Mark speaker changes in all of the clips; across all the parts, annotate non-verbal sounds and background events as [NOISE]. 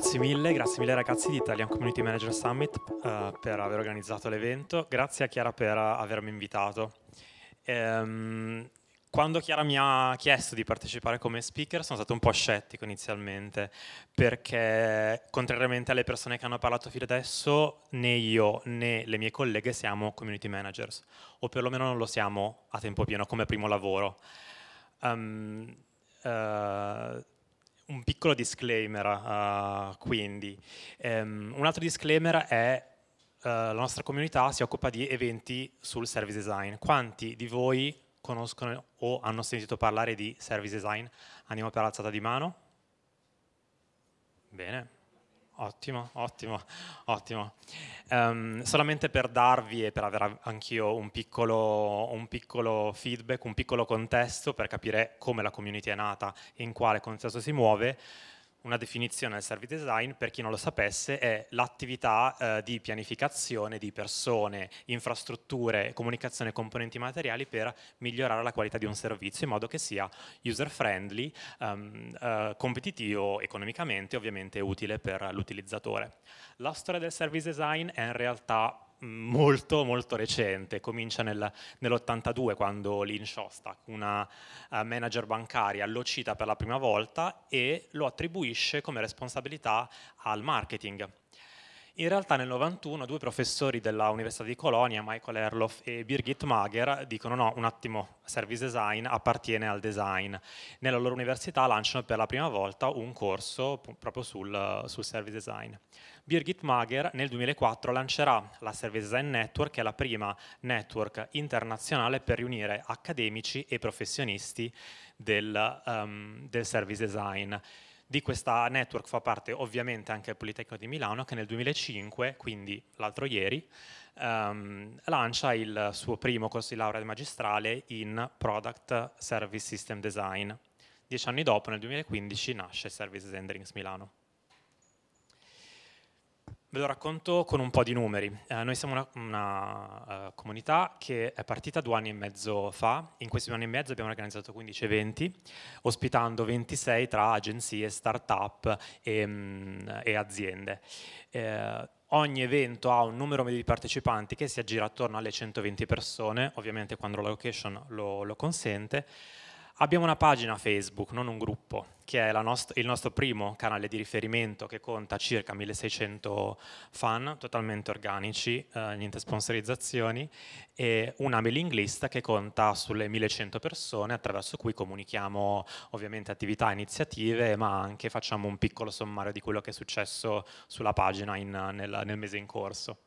Speaker 1: Grazie mille, grazie mille ragazzi di Italian Community Manager Summit uh, per aver organizzato l'evento, grazie a Chiara per avermi invitato. Um, quando Chiara mi ha chiesto di partecipare come speaker sono stato un po' scettico inizialmente perché contrariamente alle persone che hanno parlato fino adesso né io né le mie colleghe siamo community managers o perlomeno non lo siamo a tempo pieno come primo lavoro. Um, uh, un piccolo disclaimer uh, quindi. Um, un altro disclaimer è uh, la nostra comunità si occupa di eventi sul service design. Quanti di voi conoscono o hanno sentito parlare di service design? Andiamo per alzata di mano. Bene, Ottimo, ottimo, ottimo. Um, solamente per darvi e per avere anch'io un piccolo, un piccolo feedback, un piccolo contesto per capire come la community è nata e in quale contesto si muove, una definizione del service design, per chi non lo sapesse, è l'attività eh, di pianificazione di persone, infrastrutture, comunicazione e componenti materiali per migliorare la qualità di un servizio in modo che sia user friendly, um, ehm, uh, eh, competitivo economicamente e ovviamente utile per l'utilizzatore. La storia del service design è in realtà molto molto recente, comincia nel, nell'82 quando Lynn Shostak, una uh, manager bancaria, lo cita per la prima volta e lo attribuisce come responsabilità al marketing. In realtà nel 91 due professori della Università di Colonia, Michael Erloff e Birgit Mager, dicono no, un attimo, service design appartiene al design. Nella loro università lanciano per la prima volta un corso proprio sul, sul service design. Birgit Mager nel 2004 lancerà la Service Design Network, che è la prima network internazionale per riunire accademici e professionisti del, um, del service design. Di questa network fa parte ovviamente anche il Politecnico di Milano che nel 2005, quindi l'altro ieri, ehm, lancia il suo primo corso di laurea magistrale in Product Service System Design. Dieci anni dopo, nel 2015, nasce Services and Milano. Ve lo racconto con un po' di numeri. Eh, noi siamo una, una uh, comunità che è partita due anni e mezzo fa, in questi due anni e mezzo abbiamo organizzato 15 eventi, ospitando 26 tra agenzie, start-up e, mh, mm, e aziende. Eh, ogni evento ha un numero medio di partecipanti che si aggira attorno alle 120 persone, ovviamente quando la location lo, lo consente, Abbiamo una pagina Facebook, non un gruppo, che è nost il nostro primo canale di riferimento che conta circa 1600 fan totalmente organici, eh, niente sponsorizzazioni, e una mailing list che conta sulle 1100 persone attraverso cui comunichiamo ovviamente attività, iniziative, ma anche facciamo un piccolo sommario di quello che è successo sulla pagina in, nel, nel mese in corso.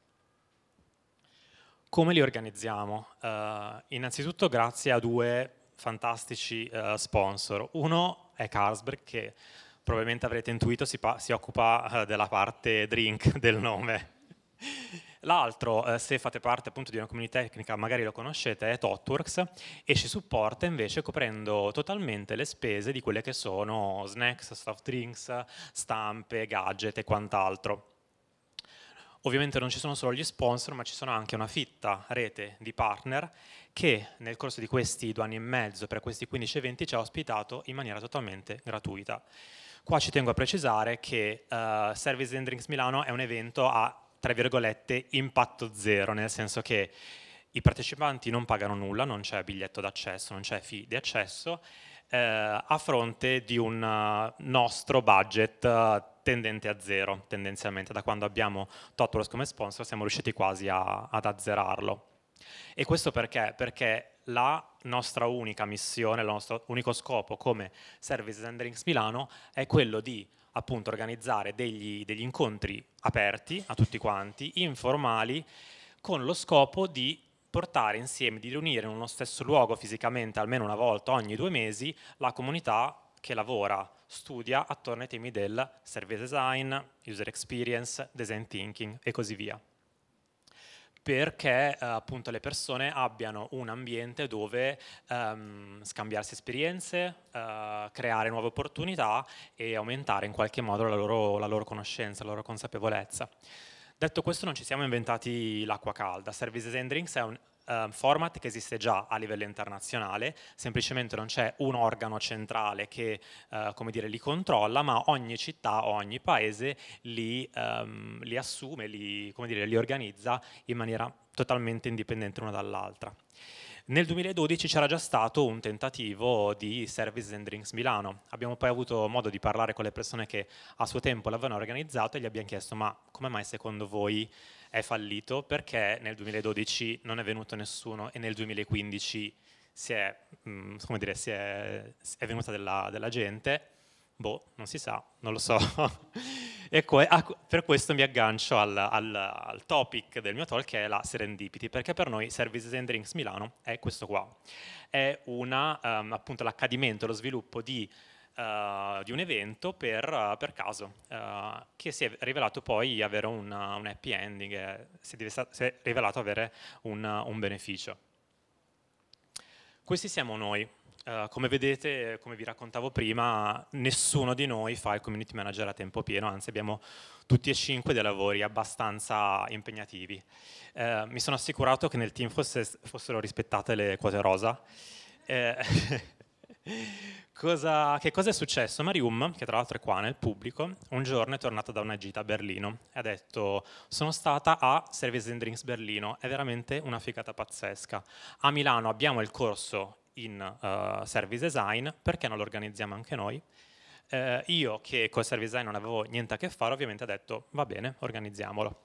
Speaker 1: Come li organizziamo? Eh, innanzitutto grazie a due fantastici eh, sponsor. Uno è Carlsberg che probabilmente avrete intuito si, si occupa eh, della parte drink [LAUGHS] del nome. L'altro, eh, se fate parte appunto di una comunità tecnica, magari lo conoscete, è Totworks e ci supporta invece coprendo totalmente le spese di quelle che sono snacks, soft drinks, stampe, gadget e quant'altro. Ovviamente non ci sono solo gli sponsor, ma ci sono anche una fitta rete di partner che nel corso di questi due anni e mezzo, per questi 15 eventi, ci ha ospitato in maniera totalmente gratuita. Qua ci tengo a precisare che uh, Service and Drinks Milano è un evento a, tra virgolette, impatto zero, nel senso che i partecipanti non pagano nulla, non c'è biglietto d'accesso, non c'è fee di accesso eh, a fronte di un eh, nostro budget eh, tendente a zero tendenzialmente, da quando abbiamo Totolus come sponsor siamo riusciti quasi a, ad azzerarlo. E questo perché? Perché la nostra unica missione, il nostro unico scopo come Services and Drinks Milano è quello di appunto organizzare degli, degli incontri aperti a tutti quanti, informali, con lo scopo di portare insieme, di riunire in uno stesso luogo fisicamente almeno una volta ogni due mesi la comunità che lavora, studia attorno ai temi del service design, user experience, design thinking e così via perché eh, appunto le persone abbiano un ambiente dove ehm, scambiarsi esperienze, eh, creare nuove opportunità e aumentare in qualche modo la loro, la loro conoscenza, la loro consapevolezza. Detto questo non ci siamo inventati l'acqua calda, Services and Drinks è un um, format che esiste già a livello internazionale, semplicemente non c'è un organo centrale che uh, come dire, li controlla, ma ogni città, ogni paese li, um, li assume, li, come dire, li organizza in maniera totalmente indipendente una dall'altra. Nel 2012 c'era già stato un tentativo di Services and Drinks Milano. Abbiamo poi avuto modo di parlare con le persone che a suo tempo l'avevano organizzato e gli abbiamo chiesto ma come mai secondo voi è fallito? Perché nel 2012 non è venuto nessuno e nel 2015 si è, mm, come dire, si è, è venuta della, della gente? Boh, non si sa, non lo so. [LAUGHS] Ecco, e per questo mi aggancio al, al, al, topic del mio talk che è la serendipity, perché per noi Services and Drinks Milano è questo qua. È una, um, appunto l'accadimento, lo sviluppo di Uh, di un evento per, uh, per caso, uh, che si è rivelato poi avere una, un happy ending, eh, si, è sta- si, è rivelato avere un, un beneficio. Questi siamo noi, eh, come vedete, come vi raccontavo prima, nessuno di noi fa il community manager a tempo pieno, anzi abbiamo tutti e cinque dei lavori abbastanza impegnativi. Uh, mi sono assicurato che nel team fosse, fossero rispettate le quote rosa. Eh, [LAUGHS] cosa, che cosa è successo? Marium, che tra l'altro è qua nel pubblico, un giorno è tornata da una gita a Berlino e ha detto sono stata a Service and Drinks Berlino, è veramente una figata pazzesca. A Milano abbiamo il corso in uh, service design, perché non lo organizziamo anche noi? Eh, io che col service design non avevo niente a che fare, ovviamente ho detto va bene, organizziamolo.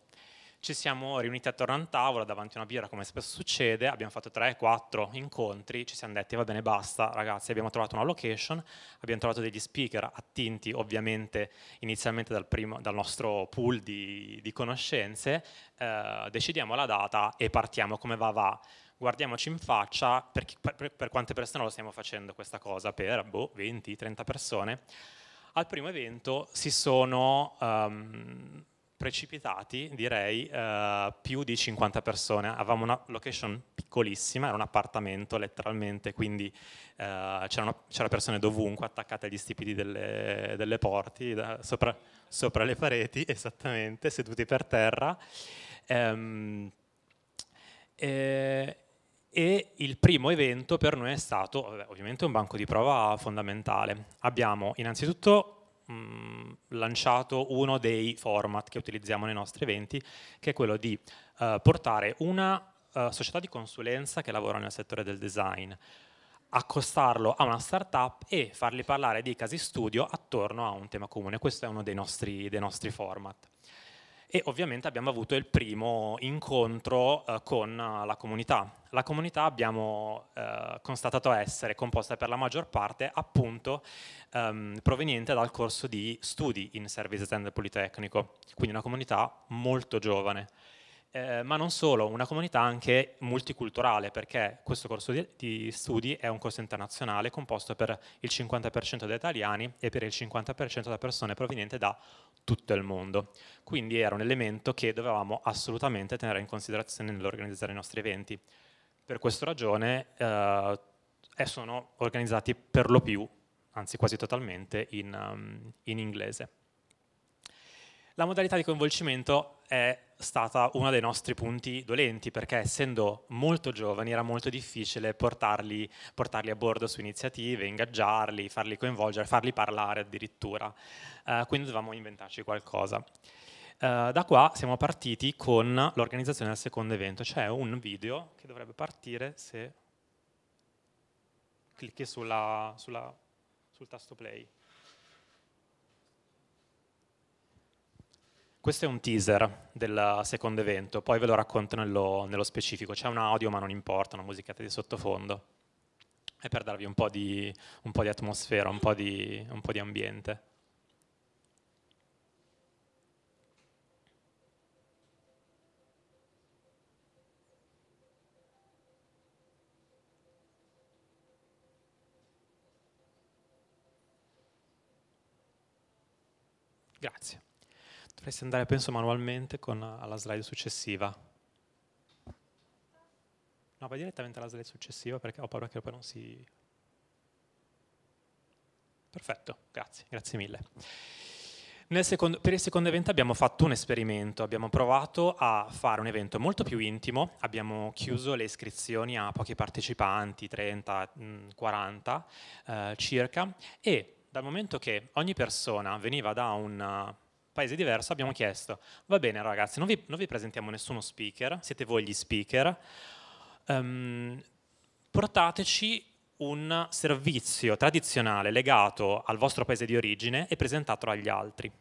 Speaker 1: Ci siamo riuniti attorno a un tavolo, davanti a una birra come spesso succede, abbiamo fatto 3-4 incontri, ci siamo detti va bene basta ragazzi, abbiamo trovato una location, abbiamo trovato degli speaker attinti ovviamente inizialmente dal, primo, dal nostro pool di, di conoscenze, eh, decidiamo la data e partiamo come va va guardiamoci in faccia per, chi, per, per quante persone lo stiamo facendo questa cosa, per boh, 20-30 persone. Al primo evento si sono um, precipitati, direi, uh, più di 50 persone. Avevamo una location piccolissima, era un appartamento letteralmente, quindi uh, c'erano, persone dovunque attaccate agli stipiti delle, delle porti, da, sopra, sopra, le pareti, [LAUGHS] esattamente, seduti per terra. Um, e, e il primo evento per noi è stato ovviamente un banco di prova fondamentale. Abbiamo innanzitutto mh, lanciato uno dei format che utilizziamo nei nostri eventi, che è quello di eh, portare una eh, società di consulenza che lavora nel settore del design, accostarlo a una startup e fargli parlare di casi studio attorno a un tema comune. Questo è uno dei nostri, dei nostri format e ovviamente abbiamo avuto il primo incontro eh, con eh, la comunità. La comunità abbiamo eh, constatato essere composta per la maggior parte appunto ehm, proveniente dal corso di studi in Service Attendant Politecnico, quindi una comunità molto giovane eh, ma non solo, una comunità anche multiculturale, perché questo corso di, di studi è un corso internazionale composto per il 50% da italiani e per il 50% da persone provenienti da tutto il mondo. Quindi era un elemento che dovevamo assolutamente tenere in considerazione nell'organizzare i nostri eventi. Per questa ragione eh, sono organizzati per lo più, anzi quasi totalmente, in, um, in inglese. La modalità di coinvolgimento è stata uno dei nostri punti dolenti perché essendo molto giovani era molto difficile portarli, portarli a bordo su iniziative, ingaggiarli, farli coinvolgere, farli parlare addirittura. Eh, quindi dovevamo inventarci qualcosa. Eh, da qua siamo partiti con l'organizzazione del secondo evento, c'è cioè un video che dovrebbe partire se clicchi sulla, sulla, sul tasto play. questo è un teaser del secondo evento, poi ve lo racconto nello, nello specifico. C'è un audio ma non importa, una musichetta di sottofondo. È per darvi un po' di, un po di atmosfera, un po di, un po' di ambiente. Potresti andare, penso, manualmente con, eh, alla slide successiva. No, vai direttamente alla slide successiva perché ho paura che poi non si... Perfetto, grazie, grazie mille. Secondo, per il secondo evento abbiamo fatto un esperimento, abbiamo provato a fare un evento molto più intimo, abbiamo chiuso le iscrizioni a pochi partecipanti, 30, 40 mm, eh, circa, e dal momento che ogni persona veniva da un paese diverso, abbiamo chiesto, va bene ragazzi, non vi, non vi presentiamo nessuno speaker, siete voi gli speaker, um, portateci un servizio tradizionale legato al vostro paese di origine e presentatelo agli altri.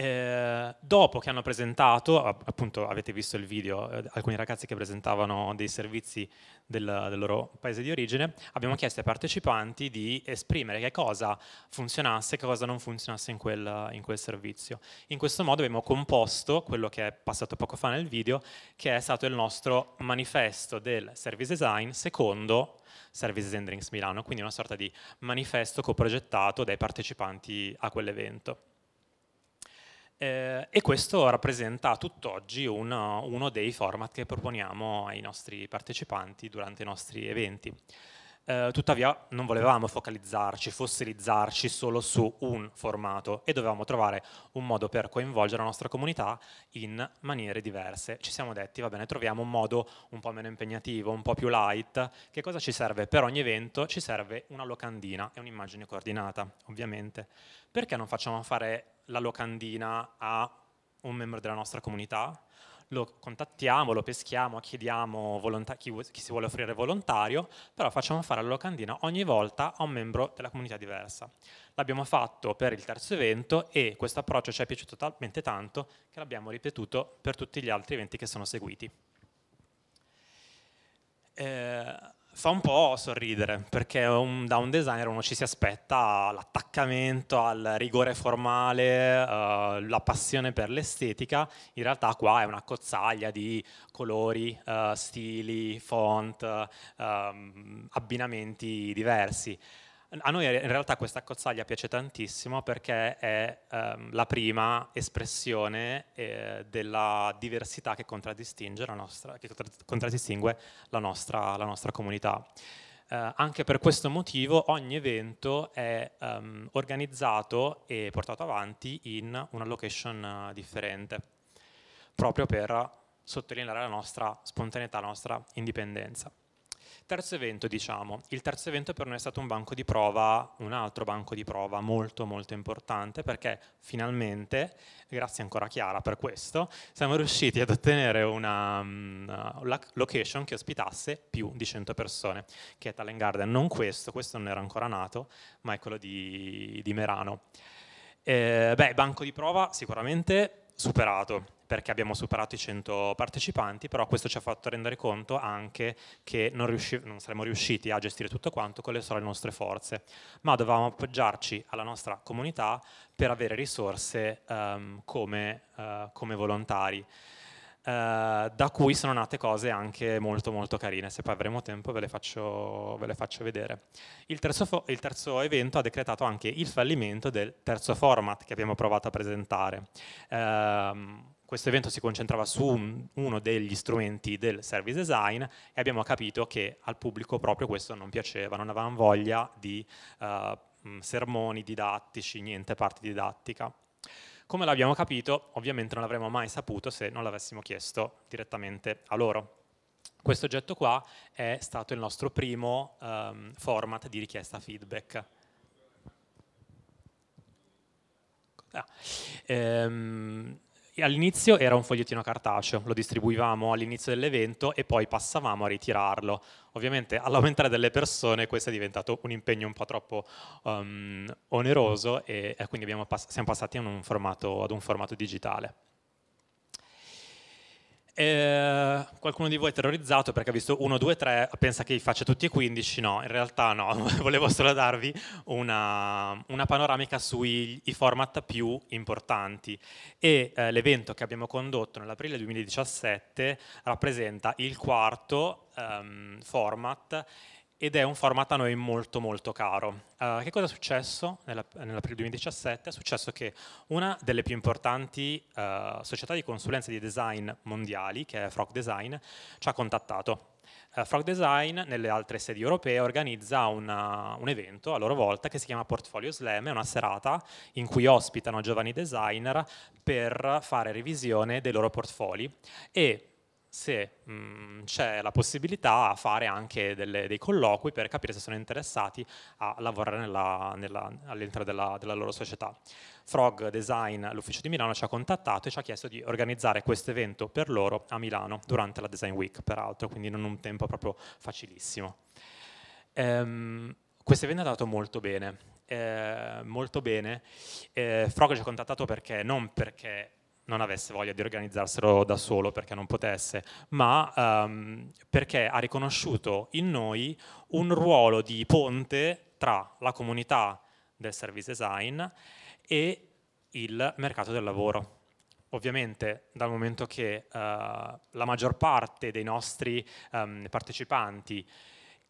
Speaker 1: Eh, dopo che hanno presentato, appunto avete visto il video, eh, alcuni ragazzi che presentavano dei servizi del, del, loro paese di origine, abbiamo chiesto ai partecipanti di esprimere che cosa funzionasse e che cosa non funzionasse in quel, in quel, servizio. In questo modo abbiamo composto quello che è passato poco fa nel video, che è stato il nostro manifesto del service design secondo Services and Drinks Milano, quindi una sorta di manifesto coprogettato dai partecipanti a quell'evento. Eh, e questo rappresenta tutt'oggi uno, uno dei format che proponiamo ai nostri partecipanti durante i nostri eventi. Eh, tuttavia non volevamo focalizzarci, fossilizzarci solo su un formato e dovevamo trovare un modo per coinvolgere la nostra comunità in maniere diverse. Ci siamo detti, va bene, troviamo un modo un po' meno impegnativo, un po' più light. Che cosa ci serve per ogni evento? Ci serve una locandina e un'immagine coordinata, ovviamente. Perché non facciamo fare la locandina a un membro della nostra comunità lo contattiamo, lo peschiamo, chiediamo chi, chi, si vuole offrire volontario, però facciamo fare la locandina ogni volta a un membro della comunità diversa. L'abbiamo fatto per il terzo evento e questo approccio ci è piaciuto talmente tanto che l'abbiamo ripetuto per tutti gli altri eventi che sono seguiti. Eh, fa un po' sorridere, perché un, da un designer uno ci si aspetta l'attaccamento al rigore formale, uh, la passione per l'estetica, in realtà qua è una cozzaglia di colori, uh, stili, font, uh, abbinamenti diversi. A noi in realtà questa cozzaglia piace tantissimo perché è ehm, la prima espressione eh, della diversità che, la nostra, che contraddistingue la nostra, la nostra comunità. Eh, anche per questo motivo ogni evento è ehm, organizzato e portato avanti in una location eh, differente, proprio per sottolineare la nostra spontaneità, la nostra indipendenza. Terzo evento, diciamo, il terzo evento per noi è stato un banco di prova, un altro banco di prova molto molto importante perché finalmente, grazie ancora a Chiara per questo, siamo riusciti ad ottenere una, una mm, location che ospitasse più di 100 persone, che è Talent Garden, non questo, questo non era ancora nato, ma è quello di, di Merano. Eh, beh, banco di prova sicuramente superato perché abbiamo superato i 100 partecipanti, però questo ci ha fatto rendere conto anche che non, riusci- non, saremmo riusciti a gestire tutto quanto con le sole nostre forze, ma dovevamo appoggiarci alla nostra comunità per avere risorse um, come, uh, come volontari. Eh, da cui sono nate cose anche molto molto carine, se poi avremo tempo ve le faccio, ve le faccio vedere. Il terzo, il terzo, evento ha decretato anche il fallimento del terzo format che abbiamo provato a presentare. Eh, questo evento si concentrava su un, uno degli strumenti del service design e abbiamo capito che al pubblico proprio questo non piaceva, non avevano voglia di eh, sermoni didattici, niente parte didattica. Come l'abbiamo capito, ovviamente non l'avremmo mai saputo se non l'avessimo chiesto direttamente a loro. Questo oggetto qua è stato il nostro primo um, format di richiesta feedback. Ah. Ehm, all'inizio era un fogliettino cartaceo, lo distribuivamo all'inizio dell'evento e poi passavamo a ritirarlo. Ovviamente [LAUGHS] all'aumentare delle persone questo è diventato un impegno un po' troppo um, oneroso e, e quindi pass siamo passati un formato, ad un formato digitale. Eh, qualcuno di voi è terrorizzato perché ha visto 1, 2, 3, pensa che faccia tutti e 15, no, in realtà no, [LAUGHS] volevo solo darvi una, una panoramica sui format più importanti e eh, l'evento che abbiamo condotto nell'aprile 2017 rappresenta il quarto ehm, format ed è un format a noi molto molto caro. Uh, che cosa è successo nell'aprile 2017? È successo che una delle più importanti uh, società di consulenza di design mondiali, che è Frog Design, ci ha contattato. Uh, Frog Design, nelle altre sedi europee, organizza una, un evento a loro volta che si chiama Portfolio Slam, è una serata in cui ospitano giovani designer per fare revisione dei loro portfoli e se mm, c'è la possibilità a fare anche delle, dei colloqui per capire se sono interessati a lavorare all'interno della, della, loro società. Frog Design, l'ufficio di Milano, ci ha contattato e ci ha chiesto di organizzare questo evento per loro a Milano durante la Design Week, peraltro, quindi non un tempo proprio facilissimo. Ehm, questo evento è andato molto bene, eh, molto bene. Eh, Frog ci ha contattato perché non perché non avesse voglia di organizzarselo da solo perché non potesse, ma um, perché ha riconosciuto in noi un ruolo di ponte tra la comunità del service design e il mercato del lavoro. Ovviamente dal momento che uh, la maggior parte dei nostri um, partecipanti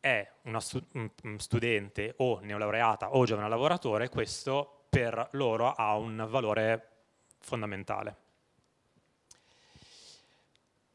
Speaker 1: è una stu- un studente o neolaureata o giovane lavoratore, questo per loro ha un valore fondamentale.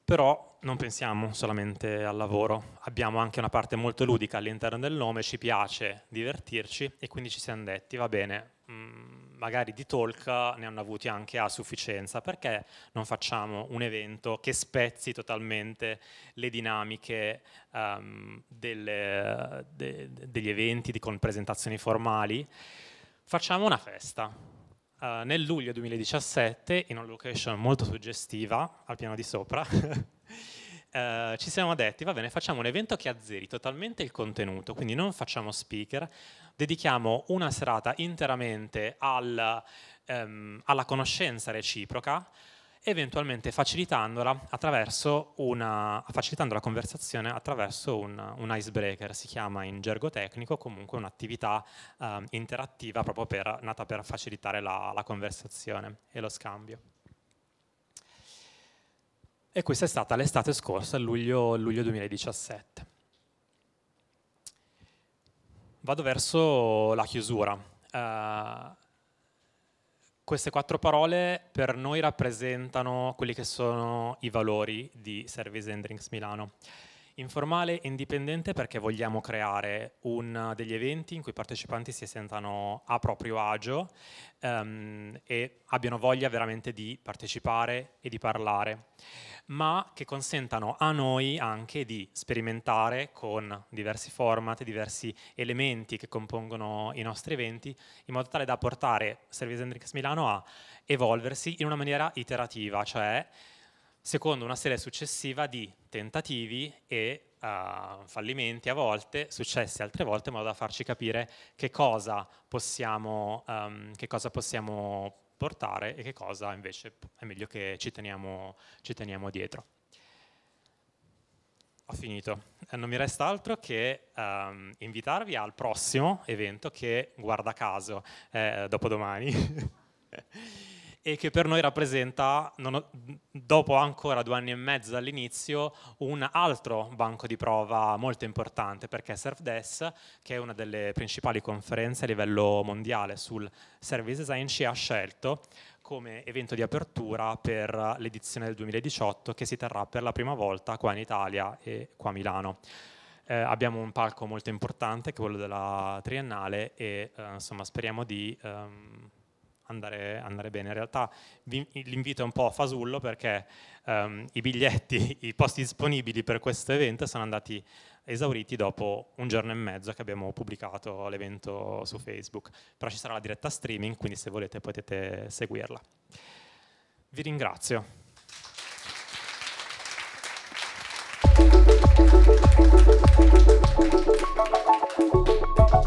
Speaker 1: Però non pensiamo solamente al lavoro, abbiamo anche una parte molto ludica all'interno del nome, ci piace divertirci e quindi ci siamo detti, va bene, mm, magari di talk ne hanno avuti anche a sufficienza, perché non facciamo un evento che spezzi totalmente le dinamiche um, delle, de, degli eventi di, con presentazioni formali? Facciamo una festa, eh, nel luglio 2017, in una location molto suggestiva, al piano di sopra, uh, [LAUGHS] ci siamo detti, va bene, facciamo un evento che azzeri totalmente il contenuto, quindi non facciamo speaker, dedichiamo una serata interamente al, um, alla conoscenza reciproca, eventualmente facilitandola, una, facilitando la conversazione attraverso un, un, icebreaker, si chiama in gergo tecnico comunque un'attività eh, interattiva proprio per, nata per facilitare la, la conversazione e lo scambio. E questa è stata l'estate scorsa, luglio, luglio 2017. Vado verso la chiusura. Uh, queste quattro parole per noi rappresentano quelli che sono i valori di Service and Drinks Milano. Informale e indipendente perché vogliamo creare un, degli eventi in cui i partecipanti si sentano a proprio agio um, e abbiano voglia veramente di partecipare e di parlare, ma che consentano a noi anche di sperimentare con diversi format, diversi elementi che compongono i nostri eventi, in modo tale da portare Service Drinks Milano a evolversi in una maniera iterativa, cioè secondo una serie successiva di tentativi e uh, fallimenti a volte, successi altre volte, in modo da farci capire che cosa possiamo, um, che cosa possiamo portare e che cosa invece è meglio che ci teniamo, ci teniamo dietro. Ho finito, eh, non mi resta altro che um, invitarvi al prossimo evento che guarda caso eh, domani. [LAUGHS] e che per noi rappresenta, ho, dopo ancora due anni e mezzo dall'inizio, un altro banco di prova molto importante perché SurfDes, che è una delle principali conferenze a livello mondiale sul service design, ci ha scelto come evento di apertura per l'edizione del 2018 che si terrà per la prima volta qua in Italia e qua a Milano. Eh, abbiamo un palco molto importante che è quello della triennale e eh, insomma speriamo di... Um, andare, andare bene. In realtà l'invito è un po' fasullo perché um, i biglietti, [LAUGHS] i posti disponibili per questo evento sono andati esauriti dopo un giorno e mezzo che abbiamo pubblicato l'evento su Facebook. Però ci sarà la diretta streaming, quindi se volete potete seguirla. Vi ringrazio. Thank you.